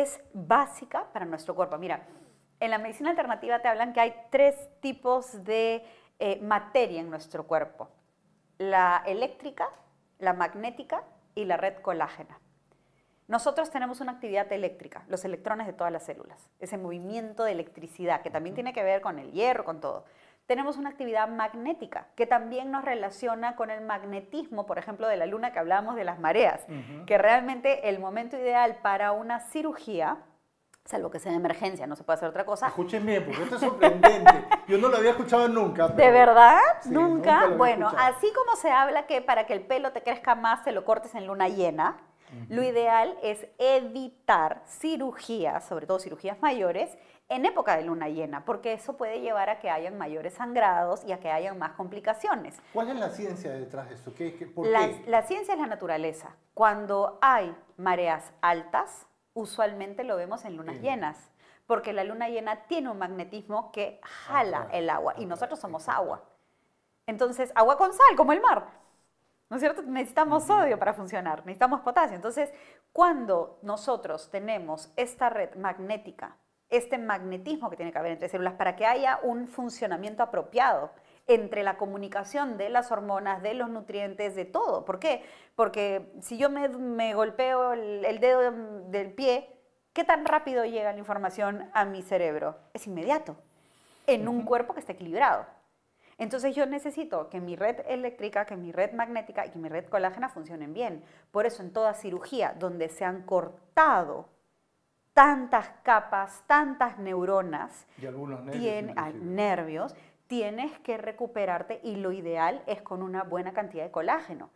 es básica para nuestro cuerpo. Mira, en la medicina alternativa te hablan que hay tres tipos de eh, materia en nuestro cuerpo. La eléctrica, la magnética y la red colágena. Nosotros tenemos una actividad eléctrica, los electrones de todas las células, ese movimiento de electricidad que también tiene que ver con el hierro, con todo tenemos una actividad magnética que también nos relaciona con el magnetismo, por ejemplo, de la luna que hablábamos de las mareas, que realmente el momento ideal para una cirugía salvo que sea de emergencia, no se puede hacer otra cosa. Escúcheme, porque esto es sorprendente. Yo no lo había escuchado nunca. ¿De verdad? ¿Nunca? bueno, así como se habla que para que el pelo te crezca más, se lo cortes en luna llena. Lo ideal es evitar cirugías, sobre todo cirugías mayores, en época de luna llena, porque eso puede llevar a que hayan mayores sangrados y a que hayan más complicaciones. ¿Cuál es la ciencia detrás de esto? la, ciencia es la naturaleza. Cuando hay mareas altas, usualmente lo vemos en lunas llenas, porque la luna llena tiene un magnetismo que jala el agua y nosotros somos agua. Entonces, agua con sal, como el mar. ¿no es cierto? Necesitamos sodio para funcionar, necesitamos potasio. Entonces, cuando nosotros tenemos esta red magnética, este magnetismo que tiene que haber entre células para que haya un funcionamiento apropiado entre la comunicación de las hormonas, de los nutrientes, de todo. ¿Por qué? Porque si yo me, golpeo el, el dedo del pie, ¿qué tan rápido llega la información a mi cerebro? Es inmediato, en un cuerpo que está equilibrado. Entonces yo necesito que mi red eléctrica, que mi red magnética y que mi red colágena funcionen bien. Por eso en toda cirugía donde se han cortado tantas capas, tantas neuronas, y algunos nervios, ah, tienes que recuperarte y lo ideal es con una buena cantidad de colágeno.